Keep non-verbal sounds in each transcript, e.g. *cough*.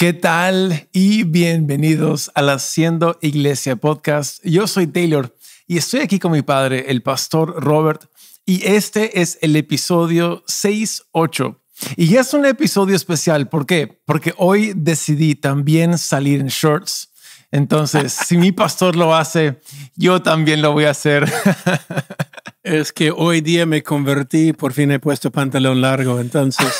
¿Qué tal? Y bienvenidos al Haciendo Iglesia Podcast. Yo soy Taylor y estoy aquí con mi padre, el pastor Robert, y este es el episodio 6.8. Y es un episodio especial, ¿por qué? Porque hoy decidí también salir en shorts. Entonces, si mi pastor lo hace, yo también lo voy a hacer. *laughs* es que hoy día me convertí, por fin he puesto pantalón largo, entonces... *laughs*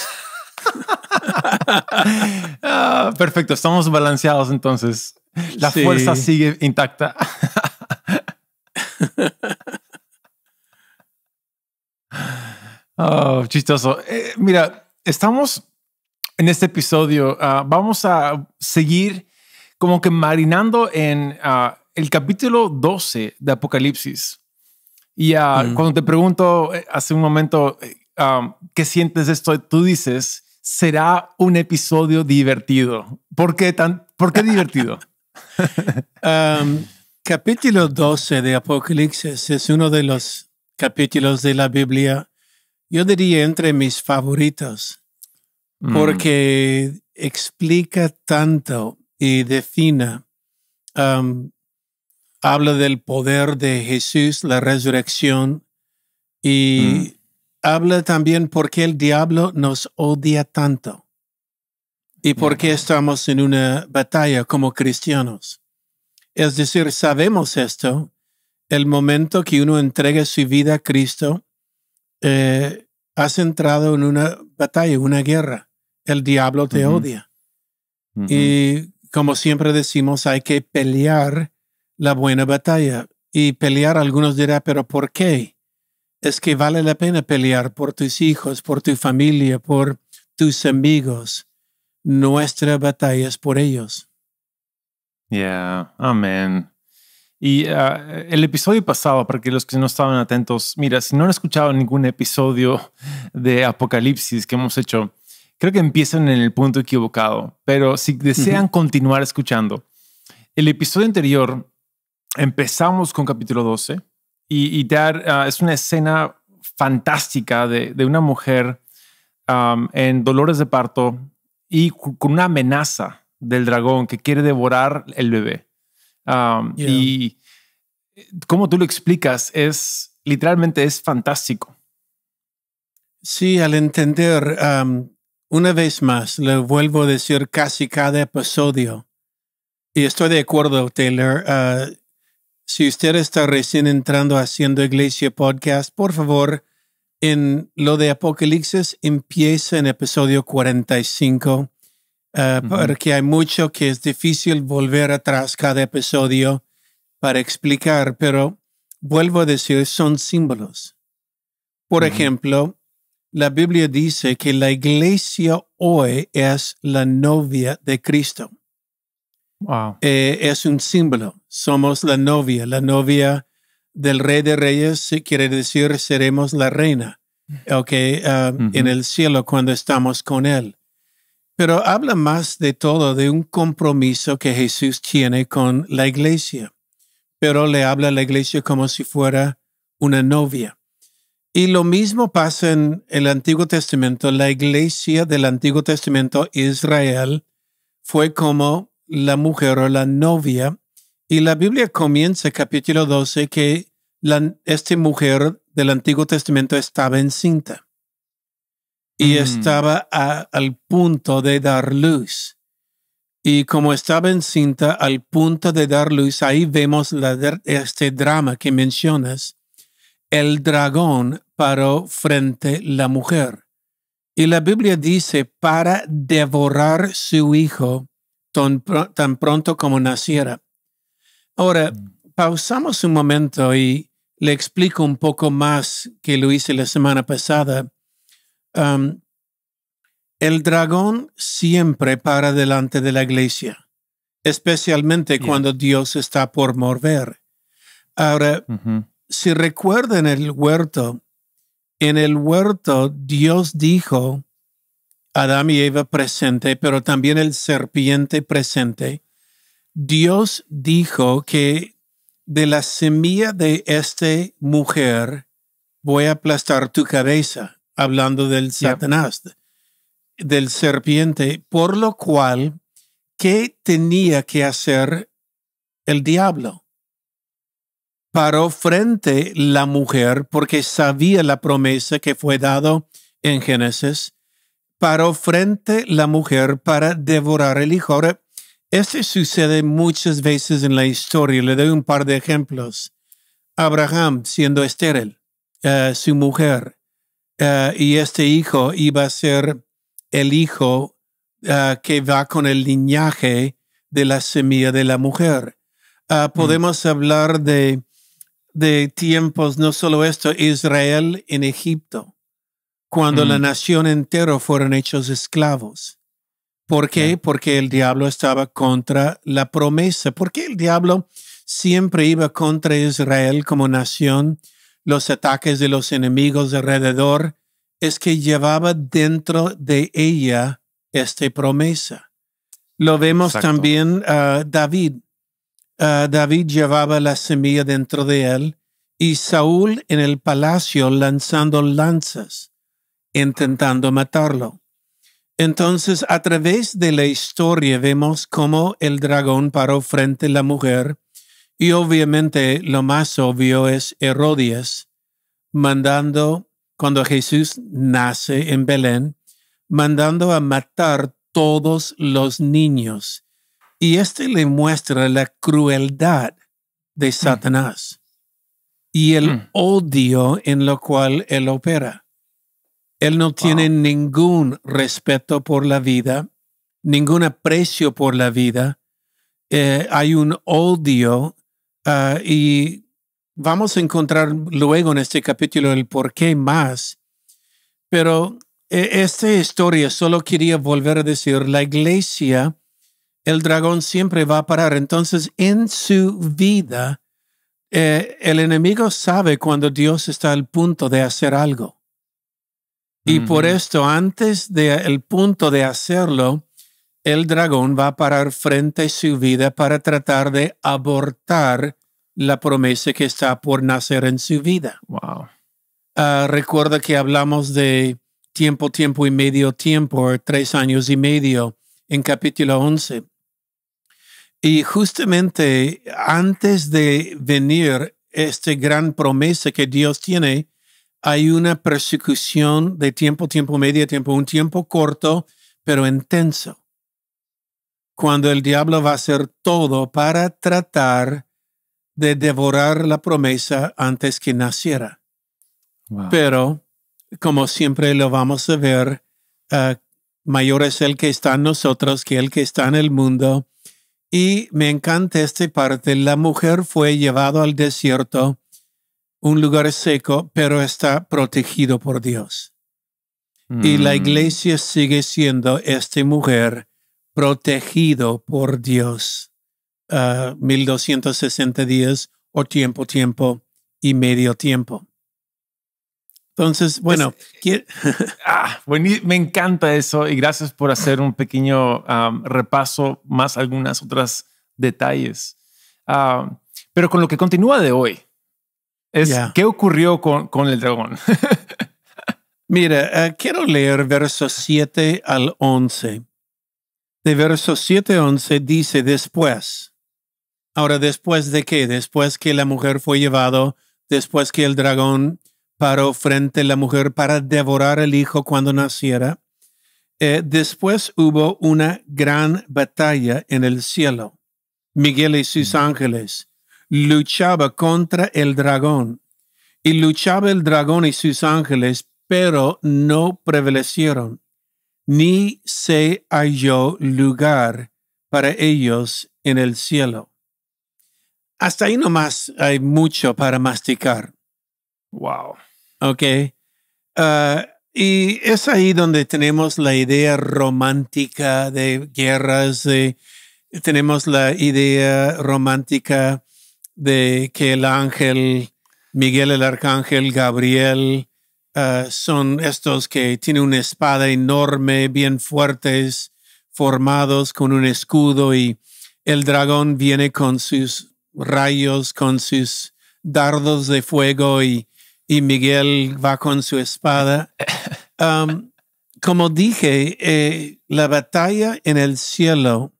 Ah, perfecto, estamos balanceados entonces. La fuerza sigue intacta. Oh, chistoso. Eh, mira, estamos en este episodio. Ah, vamos a seguir como que marinando en ah, el capítulo 12 de Apocalipsis. Y mm. cuando te pregunto eh, hace un momento eh, qué sientes esto, tú dices será un episodio divertido. ¿Por qué, tan, divertido? *laughs* Um, capítulo 12 de Apocalipsis es uno de los capítulos de la Biblia, yo diría entre mis favoritos, mm. porque explica tanto y defina, um, habla del poder de Jesús, la resurrección y mm habla también por qué el diablo nos odia tanto y por qué estamos en una batalla como cristianos. Es decir, sabemos esto, el momento que uno entrega su vida a Cristo, eh, has entrado en una batalla, una guerra. El diablo te odia. Y como siempre decimos, hay que pelear la buena batalla. Y pelear, algunos dirán, pero ¿por qué? es que vale la pena pelear por tus hijos, por tu familia, por tus amigos. Nuestra batalla es por ellos. Yeah, amén. Y ah, el episodio pasado, para que los que no estaban atentos, mira, si no han escuchado ningún episodio de Apocalipsis que hemos hecho, creo que empiezan en el punto equivocado, pero si desean continuar escuchando, el episodio anterior empezamos con capítulo 12 y, ah, es una escena fantástica de, una mujer en dolores de parto y con una amenaza del dragón que quiere devorar el bebé. Y como tú lo explicas, es literalmente es fantástico. Sí, al entender, una vez más, le vuelvo a decir casi cada episodio, y estoy de acuerdo, Taylor, ah, si usted está recién entrando haciendo Iglesia Podcast, por favor, en lo de Apocalipsis empieza en episodio 45, eh, porque hay mucho que es difícil volver atrás cada episodio para explicar, pero vuelvo a decir, son símbolos. Por ejemplo, la Biblia dice que la iglesia hoy es la novia de Cristo. Eh, es un símbolo. Somos la novia, la novia del rey de reyes, quiere decir seremos la reina, ok, ah, en el cielo cuando estamos con él. Pero habla más de todo de un compromiso que Jesús tiene con la iglesia, pero le habla a la iglesia como si fuera una novia. Y lo mismo pasa en el Antiguo Testamento. La iglesia del Antiguo Testamento, Israel, fue como la mujer o la novia. Y la Biblia comienza capítulo 12 que la, esta mujer del Antiguo Testamento estaba encinta y mm. estaba al punto de dar luz. Y como estaba encinta al punto de dar luz, ahí vemos la, este drama que mencionas. El dragón paró frente la mujer. Y la Biblia dice, para devorar su hijo, tan, pronto como naciera. Ahora, mm. pausamos un momento y le explico un poco más que lo hice la semana pasada. Um, el dragón siempre para delante de la iglesia, especialmente cuando Dios está por morver Ahora, si recuerdan el huerto, en el huerto Dios dijo, Adán y Eva presente, pero también el serpiente presente, Dios dijo que de la semilla de esta mujer voy a aplastar tu cabeza, hablando del Satanás, del serpiente, por lo cual, ¿qué tenía que hacer el diablo? Paró frente la mujer porque sabía la promesa que fue dado en Génesis paró frente la mujer para devorar el hijo. Ahora, esto sucede muchas veces en la historia. Le doy un par de ejemplos. Abraham siendo estéril, eh, su mujer, eh, y este hijo iba a ser el hijo eh, que va con el linaje de la semilla de la mujer. Ah, mm. podemos hablar de, de tiempos, no solo esto, Israel en Egipto cuando la mm. nación entera fueron hechos esclavos. ¿Por qué? Porque el diablo estaba contra la promesa. Porque el diablo siempre iba contra Israel como nación? Los ataques de los enemigos alrededor es que llevaba dentro de ella esta promesa. Lo vemos también a ah, David. Ah, David llevaba la semilla dentro de él y Saúl en el palacio lanzando lanzas intentando matarlo. Entonces, a través de la historia vemos cómo el dragón paró frente a la mujer y obviamente lo más obvio es Herodias mandando, cuando Jesús nace en Belén, mandando a matar todos los niños. Y este le muestra la crueldad de mm. Satanás y el mm. odio en lo cual él opera. Él no tiene ningún respeto por la vida, ningún aprecio por la vida. Eh, hay un odio ah, y vamos a encontrar luego en este capítulo el por qué más. Pero eh, esta historia solo quería volver a decir, la iglesia, el dragón siempre va a parar. Entonces, en su vida, eh, el enemigo sabe cuando Dios está al punto de hacer algo. Y por esto, antes del punto de hacerlo, el dragón va a parar frente a su vida para tratar de abortar la promesa que está por nacer en su vida. Wow. Ah, recuerda que hablamos de tiempo, tiempo y medio tiempo, tres años y medio, en capítulo 11. Y justamente antes de venir esta gran promesa que Dios tiene hay una persecución de tiempo, tiempo medio, tiempo, un tiempo corto, pero intenso. Cuando el diablo va a hacer todo para tratar de devorar la promesa antes que naciera. Pero, como siempre lo vamos a ver, eh, mayor es el que está en nosotros que el que está en el mundo. Y me encanta esta parte. La mujer fue llevada al desierto un lugar seco, pero está protegido por Dios. Y la mm. iglesia sigue siendo esta mujer protegido por Dios. 1260 ah, días o tiempo, tiempo y medio tiempo. Entonces, bueno, eh, *laughs* ah, me encanta eso y gracias por hacer un pequeño repaso más algunas otras detalles. Ah, pero con lo que continúa de hoy, qué ocurrió con, el dragón. *laughs* Mira, eh, quiero leer versos 7 al 11. De versos 7 al 11 dice después. Ahora, ¿después de qué? Después que la mujer fue llevado, después que el dragón paró frente a la mujer para devorar al hijo cuando naciera. Eh, después hubo una gran batalla en el cielo. Miguel y sus mm. ángeles luchaba contra el dragón. Y luchaba el dragón y sus ángeles, pero no prevalecieron, ni se halló lugar para ellos en el cielo. Hasta ahí nomás hay mucho para masticar. Wow. Ok. Ah, y es ahí donde tenemos la idea romántica de guerras, tenemos la idea romántica de que el ángel Miguel el Arcángel, Gabriel, eh, son estos que tienen una espada enorme, bien fuertes, formados con un escudo y el dragón viene con sus rayos, con sus dardos de fuego y, Miguel va con su espada. *laughs* Um, como dije, eh, la batalla en el cielo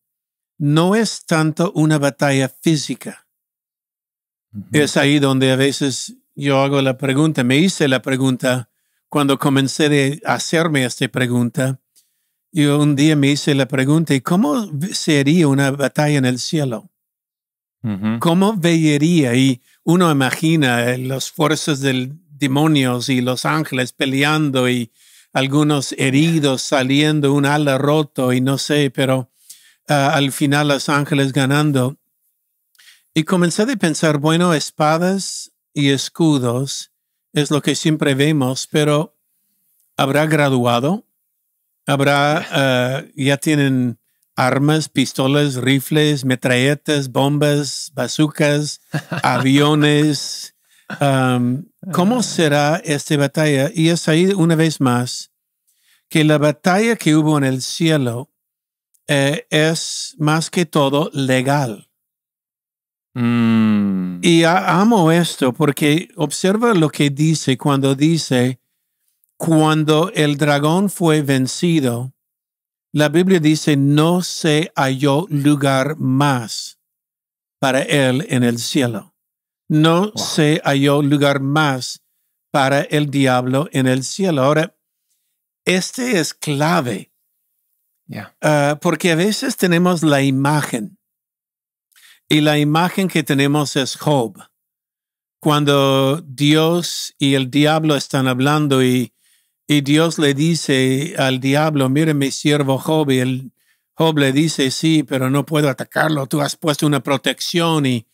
no es tanto una batalla física es ahí donde a veces yo hago la pregunta, me hice la pregunta cuando comencé a hacerme esta pregunta. Yo un día me hice la pregunta, ¿y cómo sería una batalla en el cielo? ¿Cómo veía Y uno imagina eh, las fuerzas del demonios y los ángeles peleando y algunos heridos saliendo, un ala roto y no sé, pero ah, al final los ángeles ganando. Y comencé a pensar, bueno, espadas y escudos es lo que siempre vemos, pero ¿habrá graduado? ¿Habrá, *laughs* eh, ya tienen armas, pistolas, rifles, metralletas, bombas, bazucas, aviones? *laughs* ¿Cómo ah. será esta batalla? Y es ahí una vez más que la batalla que hubo en el cielo eh, es más que todo legal. Mm. Y amo esto porque observa lo que dice cuando dice, cuando el dragón fue vencido, la Biblia dice, no se halló lugar más para él en el cielo. No se halló lugar más para el diablo en el cielo. Ahora, este es clave. Ah, porque a veces tenemos la imagen y la imagen que tenemos es Job. Cuando Dios y el diablo están hablando y, Dios le dice al diablo, mire mi siervo Job, y el Job le dice, sí, pero no puedo atacarlo, tú has puesto una protección y,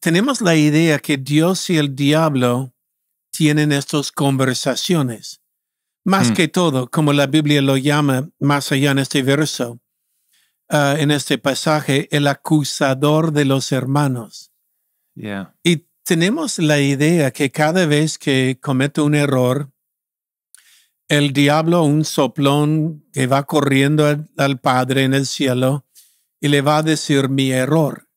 tenemos la idea que Dios y el diablo tienen estas conversaciones. Más mm. que todo, como la Biblia lo llama más allá en este verso, Ah, en este pasaje, el acusador de los hermanos. Y tenemos la idea que cada vez que cometo un error, el diablo, un soplón que va corriendo al, al Padre en el cielo y le va a decir mi error.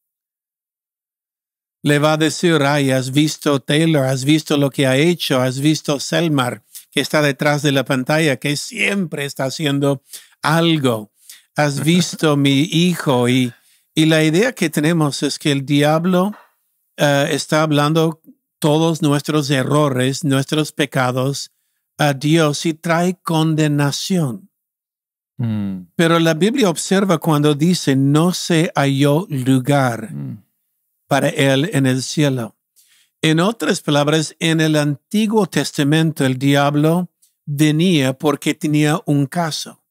Le va a decir, ay, has visto Taylor, has visto lo que ha hecho, has visto Selmar, que está detrás de la pantalla, que siempre está haciendo algo has visto mi hijo. Y, la idea que tenemos es que el diablo eh, está hablando todos nuestros errores, nuestros pecados a Dios y trae condenación. Mm. Pero la Biblia observa cuando dice, no se halló lugar mm. para él en el cielo. En otras palabras, en el Antiguo Testamento el diablo venía porque tenía un caso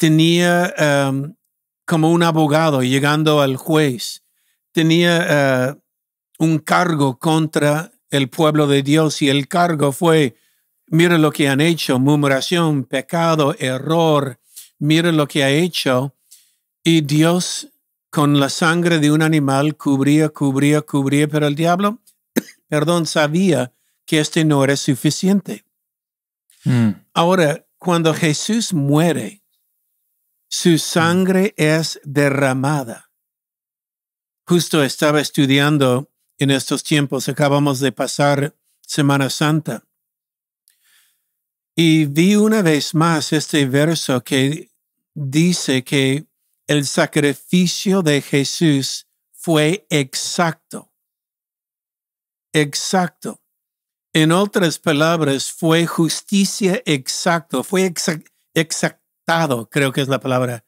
tenía em, como un abogado llegando al juez, tenía eh, un cargo contra el pueblo de Dios y el cargo fue, mira lo que han hecho, murmuración, pecado, error, mira lo que ha hecho. Y Dios con la sangre de un animal cubría, cubría, cubría, pero el diablo, *coughs* perdón, sabía que este no era suficiente. Mm. Ahora, cuando Jesús muere, su sangre es derramada. Justo estaba estudiando en estos tiempos, acabamos de pasar Semana Santa, y vi una vez más este verso que dice que el sacrificio de Jesús fue exacto. Exacto. En otras palabras, fue justicia exacto, fue exacto creo que es la palabra.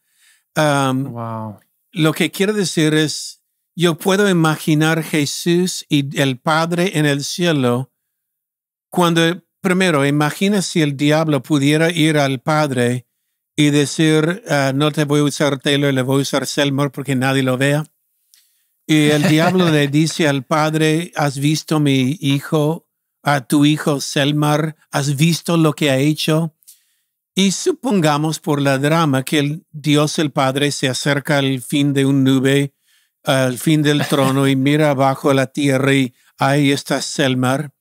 Lo que quiero decir es, yo puedo imaginar Jesús y el Padre en el cielo cuando, primero, imagina si el diablo pudiera ir al Padre y decir, ah, no te voy a usar Taylor, le voy a usar Selmar porque nadie lo vea. Y el diablo le *laughs* dice al Padre, has visto mi hijo, a tu hijo Selmar, has visto lo que ha hecho. Y supongamos por la drama que el Dios el Padre se acerca al fin de un nube, al fin del *laughs* trono y mira abajo a la tierra y ahí está Selmar.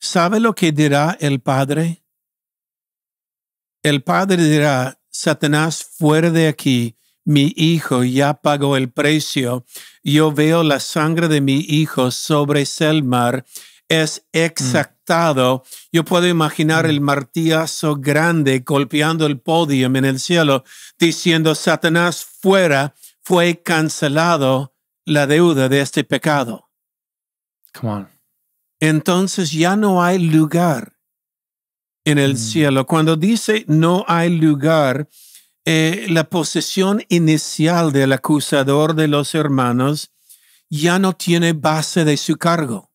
¿Sabe lo que dirá el Padre? El Padre dirá, Satanás, fuera de aquí, mi hijo ya pagó el precio, yo veo la sangre de mi hijo sobre Selmar, es mm. exacto yo puedo imaginar el mm. martillazo grande golpeando el podio en el cielo, diciendo, Satanás fuera, fue cancelado la deuda de este pecado. Come on. Entonces ya no hay lugar en el mm. cielo. Cuando dice no hay lugar, eh, la posesión inicial del acusador de los hermanos ya no tiene base de su cargo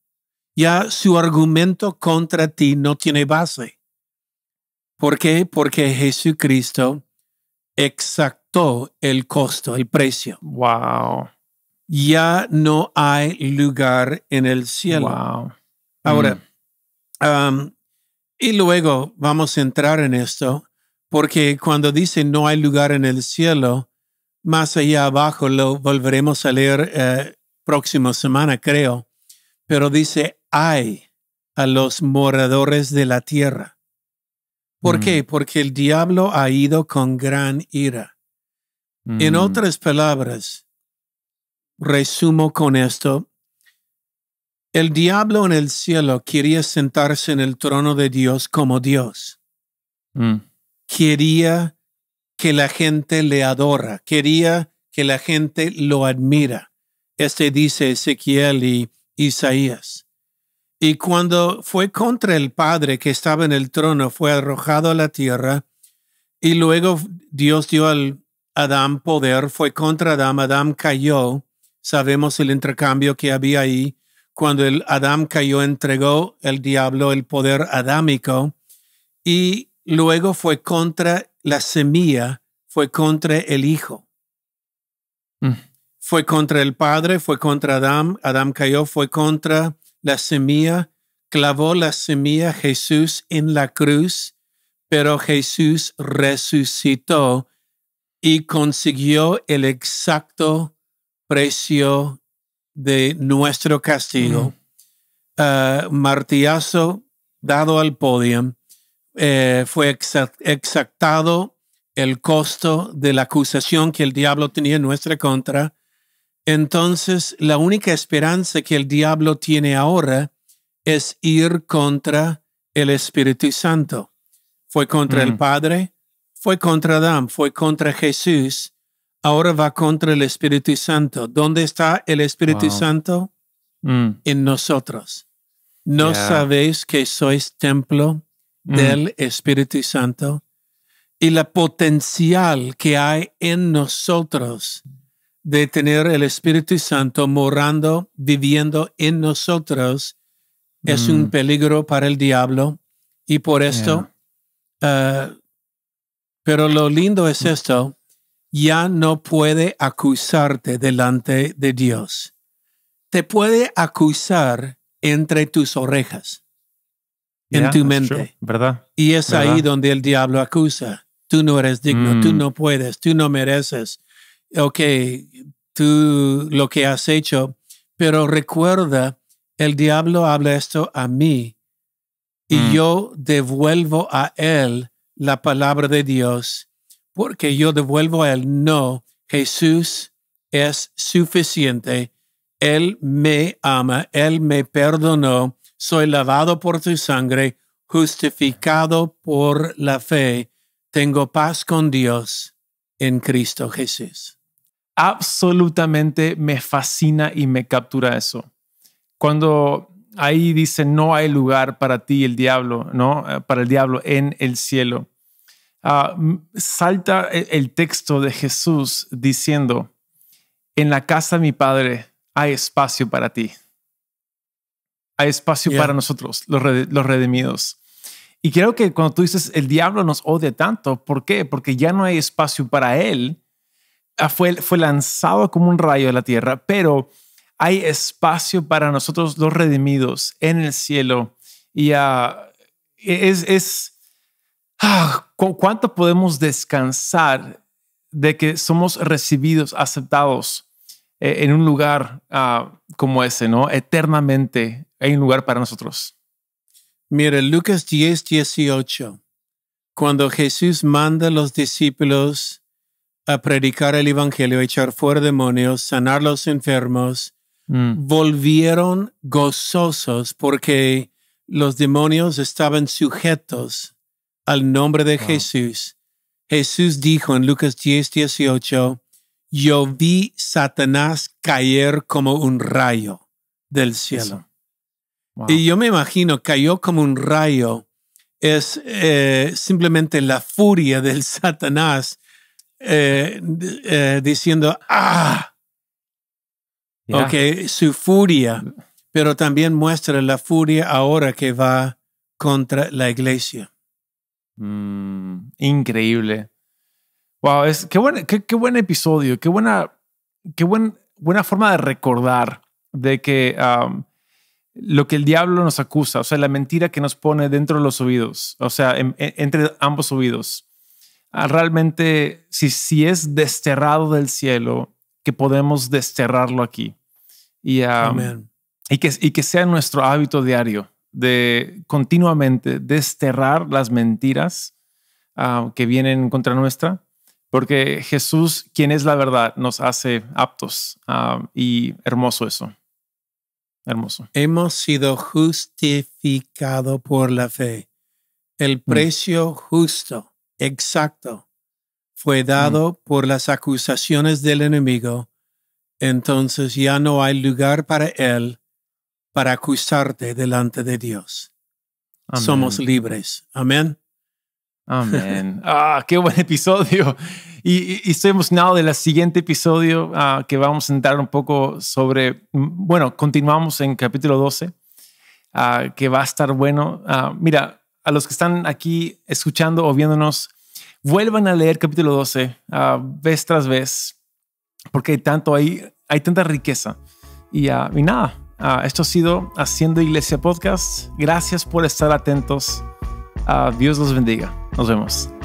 ya su argumento contra ti no tiene base. ¿Por qué? Porque Jesucristo exactó el costo, el precio. Wow. Ya no hay lugar en el cielo. Wow. Ahora, mm. y luego vamos a entrar en esto, porque cuando dice no hay lugar en el cielo, más allá abajo lo volveremos a leer eh, próxima semana, creo, pero dice ay a los moradores de la tierra. ¿Por qué? Mm. Porque el diablo ha ido con gran ira. En mm. otras palabras, resumo con esto, el diablo en el cielo quería sentarse en el trono de Dios como Dios. Mm. Quería que la gente le adora, quería que la gente lo admira. Este dice Ezequiel y Isaías. Y cuando fue contra el Padre que estaba en el trono, fue arrojado a la tierra. Y luego Dios dio al Adán poder, fue contra Adán, Adán cayó. Sabemos el intercambio que había ahí. Cuando el Adán cayó, entregó el diablo el poder adámico. Y luego fue contra la semilla, fue contra el Hijo. Mm. Fue contra el Padre, fue contra Adán, Adán cayó, fue contra la semilla, clavó la semilla Jesús en la cruz, pero Jesús resucitó y consiguió el exacto precio de nuestro castigo. Ah, martillazo dado al podio, eh, fue exactado el costo de la acusación que el diablo tenía en nuestra contra entonces, la única esperanza que el diablo tiene ahora es ir contra el Espíritu Santo. Fue contra el mm. Padre, fue contra Adán, fue contra Jesús, ahora va contra el Espíritu Santo. ¿Dónde está el Espíritu Santo? Mm. En nosotros. ¿No sabéis que sois templo mm. del Espíritu Santo? Y la potencial que hay en nosotros de tener el Espíritu Santo morando, viviendo en nosotros, es un mm. peligro para el diablo. Y por esto, eh, pero lo lindo es mm. esto, ya no puede acusarte delante de Dios. Te puede acusar entre tus orejas, en tu mente. ¿Verdad? Y es ahí donde el diablo acusa. Tú no eres digno, tú mm. no puedes, tú no mereces, ok, tú lo que has hecho, pero recuerda, el diablo habla esto a mí y mm. yo devuelvo a él la palabra de Dios, porque yo devuelvo a él, no, Jesús es suficiente, él me ama, él me perdonó, soy lavado por tu sangre, justificado por la fe, tengo paz con Dios en Cristo Jesús absolutamente me fascina y me captura eso. Cuando ahí dice, no hay lugar para ti, el diablo, ¿no? Eh, para el diablo en el cielo. Ah, salta e, el texto de Jesús diciendo, en la casa de mi Padre hay espacio para ti. Hay espacio para nosotros, los, los redimidos. Y creo que cuando tú dices, el diablo nos odia tanto, ¿por qué? Porque ya no hay espacio para él Ah, fue, fue lanzado como un rayo de la tierra, pero hay espacio para nosotros los redimidos en el cielo. Y ah, e, es, es ah, cuánto podemos descansar de que somos recibidos, aceptados eh, en un lugar como ese, ¿no? Eternamente hay un lugar para nosotros. Mire, Lucas 10, 18, cuando Jesús manda a los discípulos a predicar el Evangelio, a echar fuera demonios, sanar los enfermos, mm. volvieron gozosos porque los demonios estaban sujetos al nombre de Jesús. Jesús dijo en Lucas 10, 18, yo vi Satanás caer como un rayo del cielo. Y yo me imagino, cayó como un rayo, es eh, simplemente la furia del *laughs* Satanás eh, eh, diciendo, ah, ok, su furia, pero también muestra la furia ahora que va contra la iglesia. Mm, increíble. Wow, es, qué, buen, qué, buen episodio, qué buena, qué buen, buena forma de recordar de que lo que el diablo nos acusa, o sea, la mentira que nos pone dentro de los oídos, o sea, entre ambos oídos, realmente, si, si es desterrado del cielo, que podemos desterrarlo aquí. Y, y, que, y que sea nuestro hábito diario de continuamente desterrar las mentiras ah, que vienen contra nuestra, porque Jesús, quien es la verdad, nos hace aptos ah, y hermoso eso. Hermoso. Hemos sido justificado por la fe. El mm. precio justo exacto fue mm. dado por las acusaciones del enemigo, entonces ya no hay lugar para él para acusarte delante de Dios. Somos libres. Amén. Amén. *laughs* ah, qué buen episodio. Y, y, estoy emocionado del siguiente episodio ah, que vamos a entrar un poco sobre, mm, bueno, continuamos en capítulo 12, ah, que va a estar bueno. Ah, mira, a los que están aquí escuchando o viéndonos, vuelvan a leer capítulo 12 ah, vez tras vez, porque hay tanto hay, tanta riqueza. Y, a ah, y nada, ah, esto ha sido Haciendo Iglesia Podcast. Gracias por estar atentos. Dios los bendiga. Nos vemos.